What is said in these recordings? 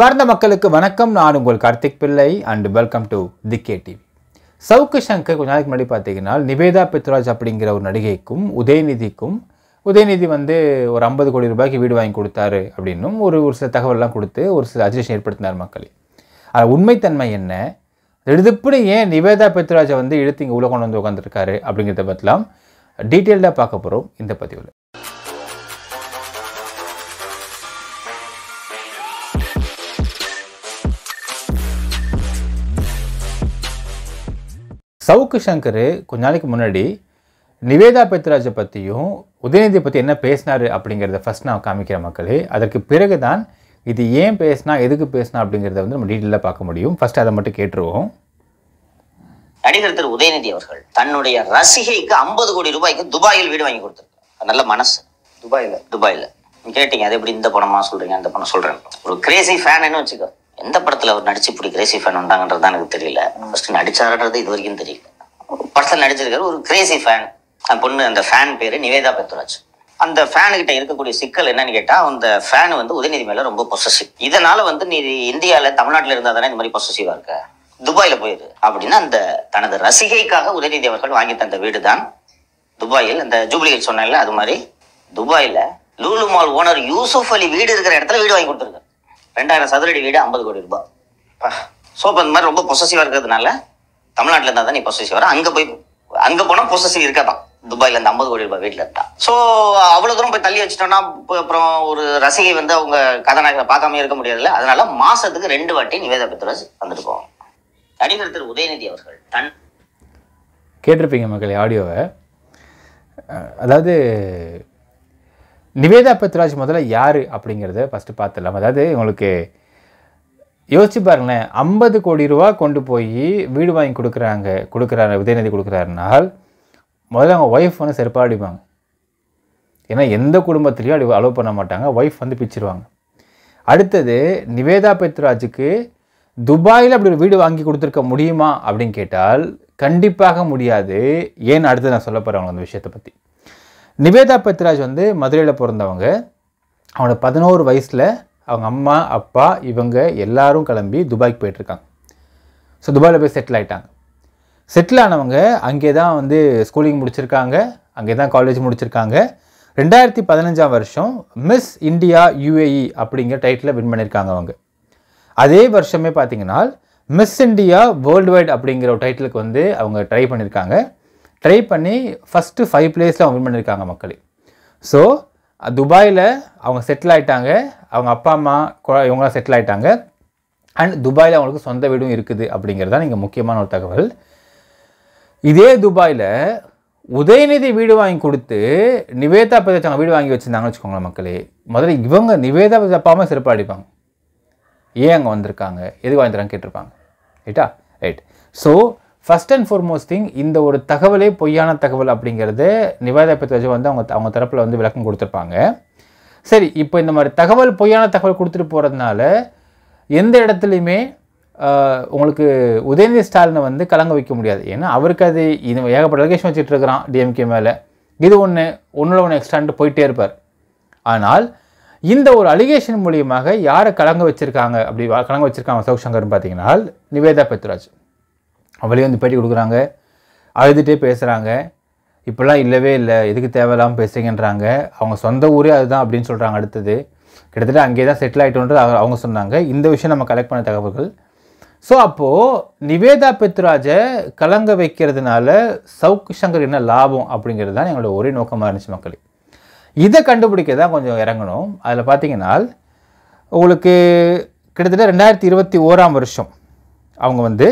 பாரத மக்களுக்கு வணக்கம் நான் உங்கள் Karthik Pillai and welcome to the K TV Savukku Shankar கொஞ்ச நாளைக்கு முன்னாடி பார்த்தீங்கன்னா நிவேதா பித்ராஜ் அப்படிங்கிற ஒரு நடிகைக்கும் உதயநிதிக்கும் உதயநிதி வந்து ஒரு ஐம்பது கோடி ரூபாய்க்கு வீடு வாங்கி கொடுத்தாரு அப்படின்னும் ஒரு ஒரு சில தகவல்லாம் கொடுத்து ஒரு சில அஜிஷன் ஏற்படுத்தினார் மக்களே அது உண்மைத்தன்மை என்ன எழுதுப்படி ஏன் நிவேதா பித்ராஜை வந்து இழுத்து இங்கே உள்ள கொண்டு வந்து உட்காந்துருக்காரு அப்படிங்கிறத பற்றிலாம் டீட்டெயில்டாக பார்க்க போகிறோம் இந்த பதிவில் சவுக்கு சங்கர் கொஞ்ச நாளைக்கு முன்னாடி நிவேதா பெத்ராஜை பற்றியும் உதயநிதியை பற்றி என்ன பேசினார் அப்படிங்கிறத ஃபஸ்ட் நான் காமிக்கிற மக்களே அதற்கு பிறகு தான் இது ஏன் பேசினா எதுக்கு பேசினா அப்படிங்கிறத வந்து நம்ம டீட்டெயிலாக பார்க்க முடியும் ஃபர்ஸ்ட் அதை மட்டும் கேட்டுருவோம் நடிகர் திரு உதயநிதி அவர்கள் தன்னுடைய ரசிகைக்கு ஐம்பது கோடி ரூபாய்க்கு துபாயில் வீடு வாங்கி கொடுத்துருக்கு நல்ல மனசு துபாயில் துபாயில் கேட்டீங்க அது எப்படி இந்த படமா சொல்றீங்க அந்த பணம் சொல்றேன் ஒரு கிரேசி ஃபேன்னு வச்சுக்கோ எந்த படத்தில் அவர் நடிச்சு இப்படி கிரேசி ஃபேன் வந்தாங்கன்றது தான் எனக்கு தெரியல ஃபர்ஸ்ட் நடிச்சாருன்றது இது வரைக்கும் தெரியல படத்துல நடிச்சிருக்காரு ஒரு கிரேசி ஃபேன் அந்த பொண்ணு அந்த ஃபேன் பேரு நிவேதா பெத்துராஜ் அந்த ஃபேனு கிட்ட இருக்கக்கூடிய சிக்கல் என்னன்னு கேட்டால் அந்த ஃபேன் வந்து உதயநிதி மேலே ரொம்ப பொசசிவ் இதனால் வந்து நீ இந்தியாவில் தமிழ்நாட்டில் இருந்தால் தானே இந்த மாதிரி பொசசிவா இருக்க துபாயில் போயிரு அப்படின்னா அந்த தனது ரசிகைக்காக உதயநிதி அவர்கள் வாங்கி தந்த வீடு தான் துபாயில் அந்த ஜூப்ளிகேட் சொன்னல அது மாதிரி துபாயில் Lulu mall owner Yusuf Ali வீடு இருக்கிற இடத்துல வீடு வாங்கி கொடுத்துருக்கு ரெண்டாயிரம் சதுரடி வீடு ஐம்பது கோடி ரூபாய் ஸோ இப்போ இந்த மாதிரி ரொம்ப பொசசிவாக இருக்கிறதுனால தமிழ்நாட்டில் இருந்தால் தான் நீ பொசசிவ் வர அங்கே போய் அங்கே போனால் பொசசிவ் இருக்காதான் துபாயில் இந்த ஐம்பது கோடி ரூபாய் வீட்டில் இருந்தா ஸோ அவ்வளோ தூரம் போய் தள்ளி வச்சிட்டோம்னா அப்புறம் ஒரு ரசிகை வந்து அவங்க கதாநாயகரை பார்க்காம இருக்க முடியாதுல்ல அதனால மாசத்துக்கு ரெண்டு வாட்டி நிவேதா பெத்ராஜ் வந்துட்டு போவோம் நடிகர் திரு உதயநிதி அவர்கள் தன் கேட்டிருப்பீங்க மக்கள் ஆடியோவை அதாவது நிவேதா பத்ராஜ் முதல்ல யார் அப்படிங்கிறத ஃபஸ்ட்டு பார்த்துடலாம் அதாவது உங்களுக்கு யோசிச்சு பாருங்களேன் ஐம்பது கோடி ரூபா கொண்டு போய் வீடு வாங்கி கொடுக்குறாங்க கொடுக்குறாரு உதயநிதி கொடுக்குறாருனால் முதல்ல அவங்க ஒய்ஃப் வந்து செருப்பாக அடிப்பாங்க ஏன்னா எந்த குடும்பத்துலேயும் அடி அலோவ் பண்ண மாட்டாங்க ஒய்ஃப் வந்து பிச்சிருவாங்க அடுத்தது நிவேதா பத்ராஜுக்கு துபாயில் அப்படி ஒரு வீடு வாங்கி கொடுத்துருக்க முடியுமா அப்படின்னு கேட்டால் கண்டிப்பாக முடியாது ஏன்னு அடுத்து நான் சொல்ல போகிறேன் அவங்க அந்த விஷயத்தை பற்றி நிவேதா பத்ராஜ் வந்து மதுரையில் பிறந்தவங்க அவனோட பதினோரு வயசில் அவங்க அம்மா அப்பா இவங்க எல்லாரும் கிளம்பி துபாய்க்கு போயிட்டுருக்காங்க ஸோ துபாயில் போய் செட்டில் ஆகிட்டாங்க செட்டில் ஆனவங்க அங்கே தான் வந்து ஸ்கூலிங் முடிச்சிருக்காங்க அங்கே தான் காலேஜ் முடிச்சிருக்காங்க ரெண்டாயிரத்தி பதினஞ்சாம் வருஷம் மிஸ் இந்தியா யூஏஇ அப்படிங்கிற டைட்டில் வின் பண்ணியிருக்காங்க அவங்க அதே வருஷமே பார்த்தீங்கன்னா மிஸ் இந்தியா வேர்ல்டு வைட் அப்படிங்கிற ஒரு டைட்டிலுக்கு வந்து அவங்க ட்ரை பண்ணியிருக்காங்க ட்ரை பண்ணி ஃபஸ்ட்டு ஃபைவ் பிளேஸில் அவங்க வின் பண்ணியிருக்காங்க மக்கள் ஸோ துபாயில் அவங்க செட்டில் ஆகிட்டாங்க அவங்க அப்பா அம்மா இவங்களாம் செட்டில் ஆகிட்டாங்க அண்ட் துபாயில் அவங்களுக்கு சொந்த வீடும் இருக்குது அப்படிங்கிறது தான் நீங்கள் முக்கியமான ஒரு தகவல் இதே துபாயில் உதயநிதி வீடு வாங்கி கொடுத்து நிவேதா பிரதேசம் வீடு வாங்கி வச்சுருந்தாங்கன்னு வச்சுக்கோங்களேன் மக்களே முதல்ல இவங்க நிவேதா பிரதேச அப்பாவும் சிறப்பாக அடிப்பாங்க ஏன் அங்கே வந்திருக்காங்க எது தரான்னு கேட்டிருப்பாங்க ரைட்டா right so first and foremost thing இந்த ஒரு தகவலே பொய்யான தகவல் அப்படிங்கிறது நிவேதா பெத்ராஜ் வந்து அவங்க அவங்க தரப்பில் வந்து விளக்கம் கொடுத்துருப்பாங்க சரி இப்போ இந்த மாதிரி தகவல் பொய்யான தகவல் கொடுத்துட்டு போகிறதுனால எந்த இடத்துலையுமே உங்களுக்கு உதயநிதி ஸ்டாலினை வந்து கலங்க வைக்க முடியாது ஏன்னா அவருக்கு அது இது ஏகப்பட்ட லொகேஷன் வச்சுட்டு இருக்கிறான் டிஎம்கே மேலே இது ஒன்று ஒன்றில் ஒன்று எக்ஸ்டாண்ட்டு போயிட்டே இருப்பார் ஆனால் இந்த ஒரு அலிகேஷன் மூலியமாக யாரை கலங்க வச்சுருக்காங்க அப்படி கலங்க வச்சுருக்காங்க சௌசங்கர்னு பார்த்தீங்கன்னா நிவேதா பத்ராஜ் அவளையும் வந்து பேட்டி கொடுக்குறாங்க அழுதுகிட்டே பேசுகிறாங்க இப்போல்லாம் இல்லவே இல்லை எதுக்கு தேவையில்லாமல் பேசுகிறீங்கன்றாங்க அவங்க சொந்த ஊரே அதுதான் அப்படின்னு சொல்கிறாங்க அடுத்தது கிட்டத்தட்ட அங்கே தான் செட்டில் ஆகிட்டோன்றது அவங்க சொன்னாங்க இந்த விஷயம் நம்ம கலெக்ட் பண்ண தகவல்கள் ஸோ அப்போது நிவேதா பித்ராஜை கலங்க வைக்கிறதுனால சவுக் சங்கர் என்ன லாபம் அப்படிங்கிறது தான் எங்களோட ஒரே நோக்கமாக இருந்துச்சு மக்களே இதை கண்டுபிடிக்க தான் கொஞ்சம் இறங்கணும் அதில் பார்த்தீங்கன்னா உங்களுக்கு கிட்டத்தட்ட ரெண்டாயிரத்தி இருபத்தி ஓராம் வருஷம் அவங்க வந்து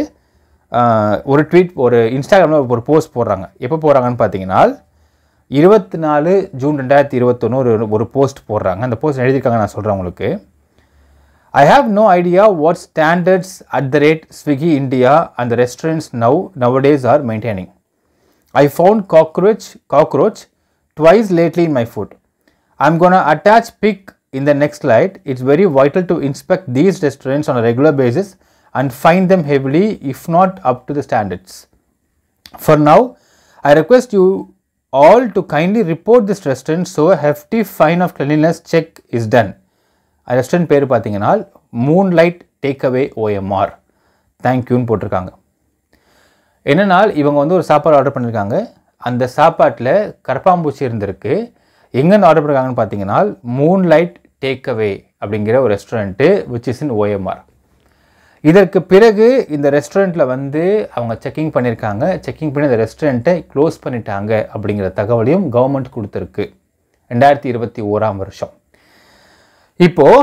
ஒரு ட்வீட் ஒரு இன்ஸ்டாகிராமில் ஒரு போஸ்ட் போடுறாங்க எப்போ போடுறாங்கன்னு பார்த்தீங்கன்னா இருபத்தி நாலு ஜூன் ரெண்டாயிரத்தி இருபத்தொன்று ஒரு ஒரு போஸ்ட் போடுறாங்க அந்த போஸ்ட் எழுதியிருக்காங்க நான் சொல்கிறேன் உங்களுக்கு I have no idea what standards at the rate Swiggy India and restaurants now nowadays are maintaining I found cockroach cockroach twice lately in my food I'm gonna attach pic in the next light it's very vital to inspect these restaurants on a regular basis and fine them heavily if not up to the standards. For now, I request you all to kindly report this restaurant so a hefty fine of cleanliness check is done. Restaurant பேர் பார்த்தீங்கன்னா moon light take away OMR தேங்க்யூன்னு போட்டிருக்காங்க என்னென்னா இவங்க வந்து ஒரு சாப்பாடு order பண்ணியிருக்காங்க அந்த சாப்பாட்டில் கரப்பாம்பூச்சி இருந்திருக்கு எங்கேருந்து ஆர்டர் பண்ணியிருக்காங்கன்னு பார்த்தீங்கன்னா மூன் லைட் டேக் அவே அப்படிங்கிற ஒரு restaurant which is in OMR இதற்கு பிறகு இந்த ரெஸ்டாரண்ட்டில் வந்து அவங்க செக்கிங் பண்ணியிருக்காங்க செக்கிங் பண்ணி இந்த ரெஸ்டாரண்ட்டை க்ளோஸ் பண்ணிட்டாங்க அப்படிங்கிற தகவலையும் கவர்மெண்ட் கொடுத்துருக்கு ரெண்டாயிரத்தி இருபத்தி ஓராம் வருஷம் இப்போது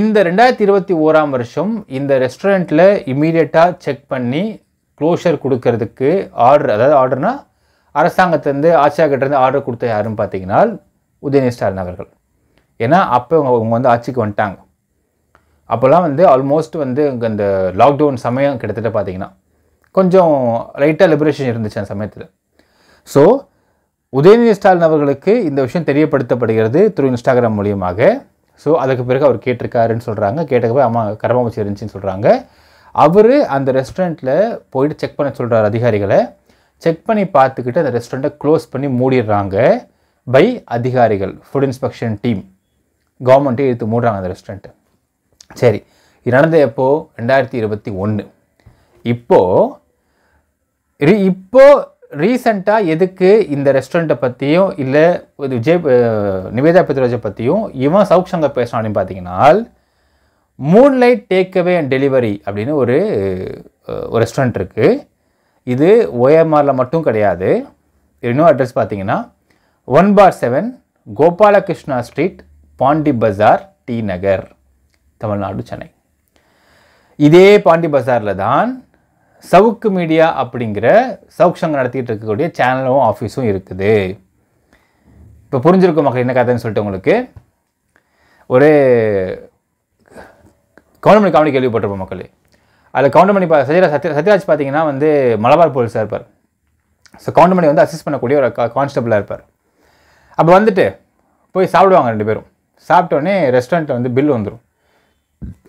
இந்த ரெண்டாயிரத்தி இருபத்தி ஓராம் வருஷம் இந்த ரெஸ்டாரண்ட்டில் இம்மீடியட்டாக செக் பண்ணி க்ளோஷர் கொடுக்கறதுக்கு ஆர்டர் அதாவது ஆர்டர்னா அரசாங்கத்திலேருந்து ஆட்சியாகிட்டேருந்து ஆர்டர் கொடுத்த யாருன்னு பார்த்தீங்கன்னா உதயநிதி ஸ்டாலின் அவர்கள் ஏன்னா அப்போ அவங்க வந்து ஆட்சிக்கு வந்துட்டாங்க அப்போல்லாம் வந்து ஆல்மோஸ்ட் வந்து இங்கே இந்த லாக்டவுன் சமயம் கிட்டத்தட்ட பார்த்திங்கன்னா கொஞ்சம் லைட்டாக லிபரேஷன் இருந்துச்சு அந்த சமயத்தில் ஸோ உதயநிதி ஸ்டாலின் அவர்களுக்கு இந்த விஷயம் தெரியப்படுத்தப்படுகிறது த்ரூ இன்ஸ்டாகிராம் மூலியமாக ஸோ அதுக்கு பிறகு அவர் கேட்டிருக்காருன்னு சொல்கிறாங்க கேட்டக்கவே அம்மா கரமாக இருந்துச்சுன்னு சொல்கிறாங்க அவர் அந்த ரெஸ்டாரண்ட்டில் போயிட்டு செக் பண்ண சொல்கிறார் அதிகாரிகளை செக் பண்ணி பார்த்துக்கிட்டு அந்த ரெஸ்டாரண்ட்டை க்ளோஸ் பண்ணி மூடிடுறாங்க பை அதிகாரிகள் ஃபுட் இன்ஸ்பெக்ஷன் டீம் கவர்மெண்ட்டே எடுத்து மூடுறாங்க அந்த ரெஸ்டாரண்ட்டு சரி இது நடந்த எப்போது ரெண்டாயிரத்தி இருபத்தி ஒன்று இப்போது இப்போது ரீசண்டாக எதுக்கு இந்த ரெஸ்டாரண்ட்டை பற்றியும் இல்லை விஜய் நிவேதா பித்ராஜை பற்றியும் இவன் சவுக் சங்கர் பேசினான்னு பார்த்தீங்கன்னா moonlight take away and delivery அப்படின்னு ஒரு ஒரு ரெஸ்டாரண்ட் இருக்குது இது ஓஎம்ஆரில் மட்டும் கிடையாது இன்னும் அட்ரஸ் பார்த்தீங்கன்னா one four seven Gopalakrishna street Pondy Bazaar T Nagar Tamil Nadu Chennai இதே பாண்டி பசாரில் தான் சவுக்கு மீடியா அப்படிங்கிற சவுக் சங்கம் நடத்திக்கிட்டு இருக்கக்கூடிய சேனலும் ஆஃபீஸும் இருக்குது இப்போ புரிஞ்சிருக்கும் மக்கள் என்ன கதைன்னு சொல்லிட்டு உங்களுக்கு ஒரு கவுண்டமணி காமெடி கேள்விப்பட்டிருப்போம் மக்கள் அதில் கவுண்டமணி பா சத்யராஜ் சத்ய சத்யராஜ் பார்த்தீங்கன்னா வந்து மலபார் போலீஸாக இருப்பார் ஸோ கவுண்டமணி வந்து அசிஸ்ட் பண்ணக்கூடிய ஒரு கான்ஸ்டபிளாக இருப்பார் அப்போ வந்துட்டு போய் சாப்பிடுவாங்க ரெண்டு பேரும் சாப்பிட்டோன்னே ரெஸ்டாரண்ட்டில் வந்து பில் வந்துடும்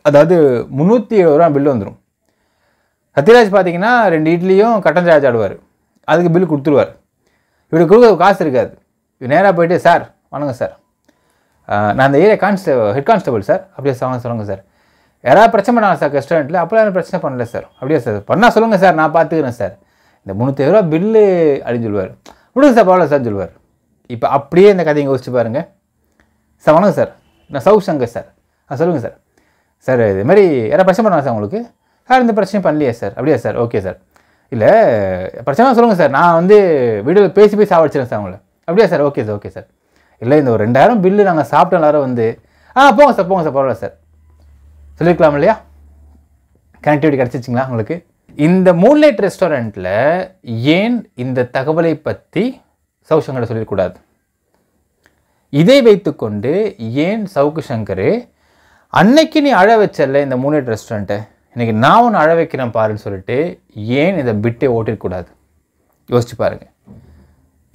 அதாவது முந்நூற்றி எழுபது ரூபா பில்லு வந்துடும் சத்யராஜ் பார்த்தீங்கன்னா ரெண்டு இட்லியும் கட்டன் சார்ஜ் ஆடுவார் அதுக்கு பில் கொடுத்துருவார் இப்படி கொடுக்க காசு இருக்காது நேராக போயிட்டு சார் வணக்கம் சார் நான் அந்த area constable head constable sir அப்படியே சார் சொல்லுங்கள் சார் யாராவது பிரச்சனை பண்ணலாம் சார் ரெஸ்டாரண்ட்டில் அப்போலாம் எனக்கு பிரச்சனை பண்ணல சார் அப்படியே சார் பண்ணால் சொல்லுங்கள் சார் நான் பார்த்துக்கிறேன் சார் இந்த முந்நூற்றி ரூபா பில்லு அப்படின்னு சொல்லுவார் விடுங்க சார் பரவாயில்ல சார் சொல்லுவார் இப்போ அப்படியே இந்த கதையை யோசிச்சு பாருங்கள் சார் வணக்கம் சார் நான் சௌ சங்கர் சார் ஆ சொல்லுங்கள் சார் சார் இது மாதிரி யாராவது பிரச்சனை பண்ணுவாங்க சார் உங்களுக்கு சார் இந்த பிரச்சனையும் பண்ணலையே சார் அப்படியா சார் ஓகே சார் இல்லை பிரச்சனை சொல்லுங்கள் சார் நான் வந்து வீடியோவில் பேசி பேசி சாவடிச்சிடேன் சார் உங்களை அப்படியா sir okay sir okay sir இல்லை இந்த ஒரு ரெண்டாயிரம் பில்லு நாங்கள் சாப்பிட்ட எல்லாரும் வந்து ஆ போங்க சார் போங்க சார் பரவாயில்ல சார் சொல்லியிருக்கலாம் இல்லையா கனெக்டிவிட்டி கிடச்சிச்சிங்களா உங்களுக்கு இந்த மூன்லைட் ரெஸ்டாரண்ட்டில் ஏன் இந்த தகவலை பற்றி சௌசங்கரை சொல்லிடக்கூடாது இதை வைத்துக்கொண்டு ஏன் சவுக்கு சங்கரு அன்னைக்கு நீ அழ வச்சல இந்த மூணேட் ரெஸ்டாரண்ட்டை இன்றைக்கி நான் ஒன்று அழ வைக்கிறேன் பாருன்னு சொல்லிட்டு ஏன் இதை பிட்டே ஓட்டிடக்கூடாது யோசிச்சு பாருங்கள்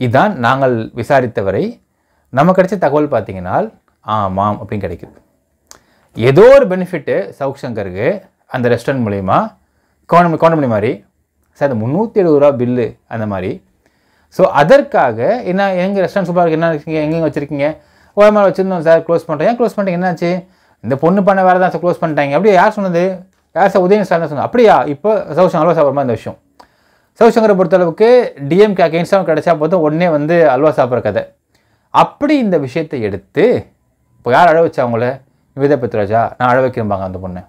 இதுதான் நாங்கள் விசாரித்தவரை நம்ம கிடைச்ச தகவல் பார்த்தீங்கன்னா ஆமாம் அப்படின்னு கிடைக்குது ஏதோ ஒரு பெனிஃபிட்டு சவுக் சங்கருக்கு அந்த ரெஸ்டாரண்ட் மூலயமா கவனம் கவுண்ட் மாதிரி சார் அது முந்நூற்றி எழுபது ரூபா பில்லு அந்த மாதிரி ஸோ அதற்காக என்ன எங்கள் ரெஸ்டாரண்ட் சூப்பராக இருக்குது என்ன எங்கெங்கே வச்சுருக்கீங்க ஓரமாக வச்சுருந்தோம் சார் க்ளோஸ் பண்ணுறேன் ஏன் க்ளோஸ் பண்ணுறீங்க என்னாச்சு இந்த பொண்ணு பண்ண வேலை தான் க்ளோஸ் பண்ணிட்டாங்க அப்படியே யார் சொன்னது யார் சார் உதயன் சார் தான் அப்படியா இப்போ சௌஷ் அல்வா சாப்பிட்ற மாதிரி இந்த விஷயம் சௌசங்கரை பொறுத்தளவுக்கு டிஎம்கே அகேன்ஸ்டாக கிடைச்சா போதும் உடனே வந்து அல்வா சாப்பிட்ற கதை அப்படி இந்த விஷயத்தை எடுத்து இப்போ யார் அழ வச்சா அவங்கள நிவேதா பத்ராஜா நான் அழ வைக்கிறம்பாங்க அந்த பொண்ணை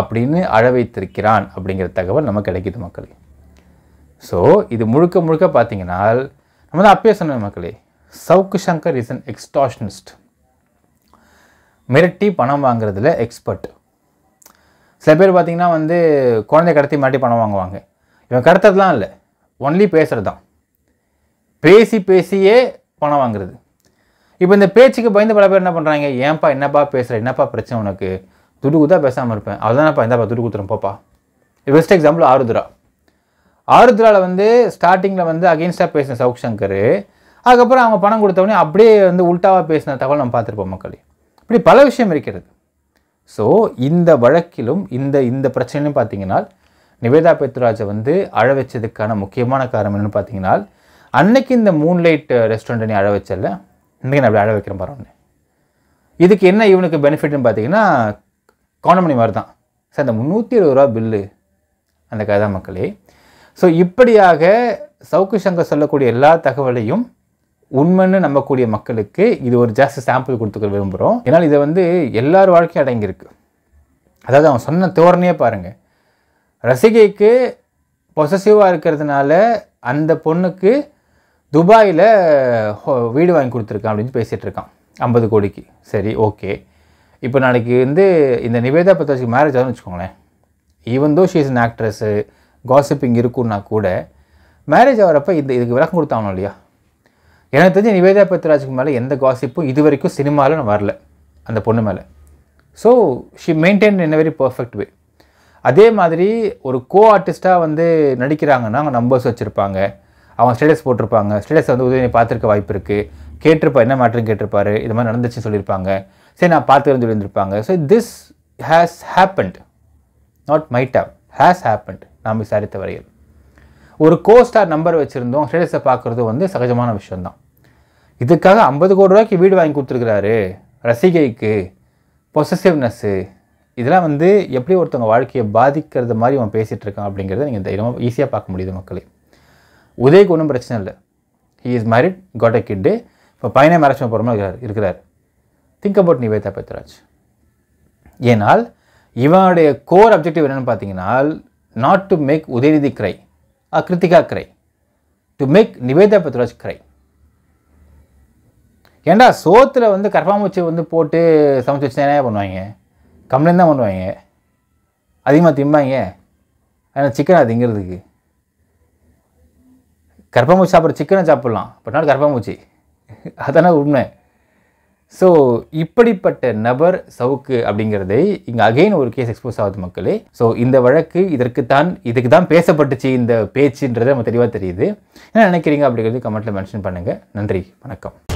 அப்படின்னு அழ வைத்திருக்கிறான் அப்படிங்கிற தகவல் நமக்கு கிடைக்கிது மக்களே ஸோ இது முழுக்க முழுக்க பார்த்தீங்கன்னா நம்ம தான் அப்பயே சொன்ன மக்களே Savukku Shankar is an extortionist மிரட்டி பணம் வாங்குறதுல எக்ஸ்பர்ட் சில பேர் பார்த்திங்கன்னா வந்து குழந்தை கடத்தி மிரட்டி பணம் வாங்குவாங்க இவன் கடத்துறதுலாம் இல்லை ஒன்லி பேசுகிறது தான் பேசி பேசியே பணம் வாங்குறது இப்போ இந்த பேச்சுக்கு பயந்து பல பேர் என்ன பண்ணுறாங்க ஏன்ப்பா என்னப்பா பேசுகிற என்னப்பா பிரச்சனை உனக்கு துடு குத்தா பேசாமல் இருப்பேன் அதுதானப்பா எந்தப்பா துடு குத்துறேன் போப்பா பெஸ்ட் எக்ஸாம்பிள் ஆருத்ரா ஆருத்ராவில் வந்து ஸ்டார்டிங்கில் வந்து அகெயின்ஸ்டாக பேசின சவுக் சங்கர் அதுக்கப்புறம் அவங்க பணம் கொடுத்தவொடனே அப்படியே வந்து உல்ட்டாவாக பேசின தகவல் நம்ம பார்த்துருப்போம் மக்களே இப்படி பல விஷயம் இருக்கிறது ஸோ இந்த வழக்கிலும் இந்த இந்த பிரச்சனையும் பார்த்தீங்கன்னா நிவேதா பேத்ராஜை வந்து அழ வச்சதுக்கான முக்கியமான காரணம் என்னென்னு பார்த்தீங்கன்னா அன்னைக்கு இந்த மூன்லைட் ரெஸ்டாரண்ட்டை நீ அழ வச்சல இன்றைக்கி நான் அப்படி அழ வைக்கிறேன் பாருன்னு இதுக்கு என்ன இவனுக்கு பெனிஃபிட்னு பார்த்தீங்கன்னா கவனமணி மாதிரி தான் சார் அந்த முந்நூற்றி இருபது ரூபா பில்லு அந்த கதா மக்களே ஸோ இப்படியாக சவுக்கு சங்கர் சொல்லக்கூடிய எல்லா தகவலையும் உண்மைன்னு நம்பக்கூடிய மக்களுக்கு இது ஒரு ஜாஸ்தி சாம்பிள் கொடுத்துக்க விரும்புகிறோம் ஏன்னால் இதை வந்து எல்லார் வாழ்க்கையும் அடங்கியிருக்கு அதாவது அவன் சொன்ன தோரணையே பாருங்கள் ரசிகைக்கு பொசசிவாக இருக்கிறதுனால அந்த பொண்ணுக்கு துபாயில் வீடு வாங்கி கொடுத்துருக்கான் அப்படின்னு பேசிகிட்டு இருக்கான் ஐம்பது கோடிக்கு சரி ஓகே இப்போ நாளைக்கு வந்து இந்த நிவேதா பத்தாச்சுக்கு மேரேஜ் ஆகும்னு வச்சுக்கோங்களேன் even though she's an actress gossiping இருக்குன்னா கூட மேரேஜ் ஆகிறப்ப இது இதுக்கு விளக்கம் கொடுத்தாங்கணும் இல்லையா எனக்கு தெரிஞ்ச நிவேதா பத்ராஜுக்கு மேலே எந்த காசிப்பும் இது வரைக்கும் சினிமாவில் நான் வரல அந்த பொண்ணு மேலே so she maintain in very perfect way அதே மாதிரி ஒரு கோ ஆர்டிஸ்ட்டாக வந்து நடிக்கிறாங்கன்னா அவங்க நம்பர்ஸ் வச்சுருப்பாங்க அவங்க ஸ்டேட்டஸ் போட்டிருப்பாங்க ஸ்டேட்டஸ் வந்து உதவி பார்த்துருக்க வாய்ப்பு இருக்குது கேட்டிருப்பா என்ன மாட்டேன்னு கேட்டிருப்பாரு இது மாதிரி நடந்துச்சுன்னு சொல்லியிருப்பாங்க சரி நான் வந்து சொல்லியிருந்திருப்பாங்க so this has happened not might tape has happened நாம் விசாரித்த வரையில் ஒரு கோஸ்டார் நம்பர் வச்சுருந்தோம் ஸ்டேட்டஸை பார்க்குறது வந்து சகஜமான விஷயந்தான் இதுக்காக ஐம்பது கோடி ரூபாய்க்கு வீடு வாங்கி கொடுத்துருக்குறாரு ரசிகைக்கு பொசசிவ்னஸ்ஸு இதெல்லாம் வந்து எப்படி ஒருத்தவங்க வாழ்க்கையை பாதிக்கிறது மாதிரி அவன் பேசிகிட்டு இருக்கான் அப்படிங்கிறத நீங்கள் தைரியமாக ஈஸியாக பார்க்க முடியுது மக்களே உதயக்கு ஒன்றும் பிரச்சனை இல்லை he is married got a kid இப்போ பையனை மேரேஜ் பண்ண போகிறோம்னா இருக்கிறார் இருக்கிறார் திங்க் அபவுட் நிவேதா பெத்ராஜ் ஏனால் இவனுடைய கோர் அப்ஜெக்டிவ் என்னென்னு பார்த்தீங்கன்னா not to make Udhayanidhi cry Kritika Kritika to make make Niveda Patraj cry. ஏண்டா சோத்தில் வந்து கரப்பாமூச்சி வந்து போட்டு சமைச்சு வச்சு என்ன பண்ணுவாங்க கம்ப்ளைண்ட் தான் பண்ணுவாங்க அதிகமாக திம்பாங்க ஏன்னா சிக்கன் திங்கிறதுக்கு கரப்பாமூச்சி சாப்பிட்ற சிக்கனை சாப்பிட்லாம் பட் நாள் கரப்பாமூச்சி அதானே உண்மை ஸோ இப்படிப்பட்ட நபர் சவுக்கு அப்படிங்கிறது இங்கே அகெயின் ஒரு கேஸ் எக்ஸ்போஸ் ஆகுது மக்களே ஸோ இந்த வழக்கு இதற்கு தான் இதுக்கு தான் பேசப்பட்டுச்சு இந்த பேச்சுன்றது நம்ம தெளிவாக தெரியுது என்ன நினைக்கிறீங்க அப்படிங்கிறது கமெண்ட்டில் மென்ஷன் பண்ணுங்கள் நன்றி வணக்கம்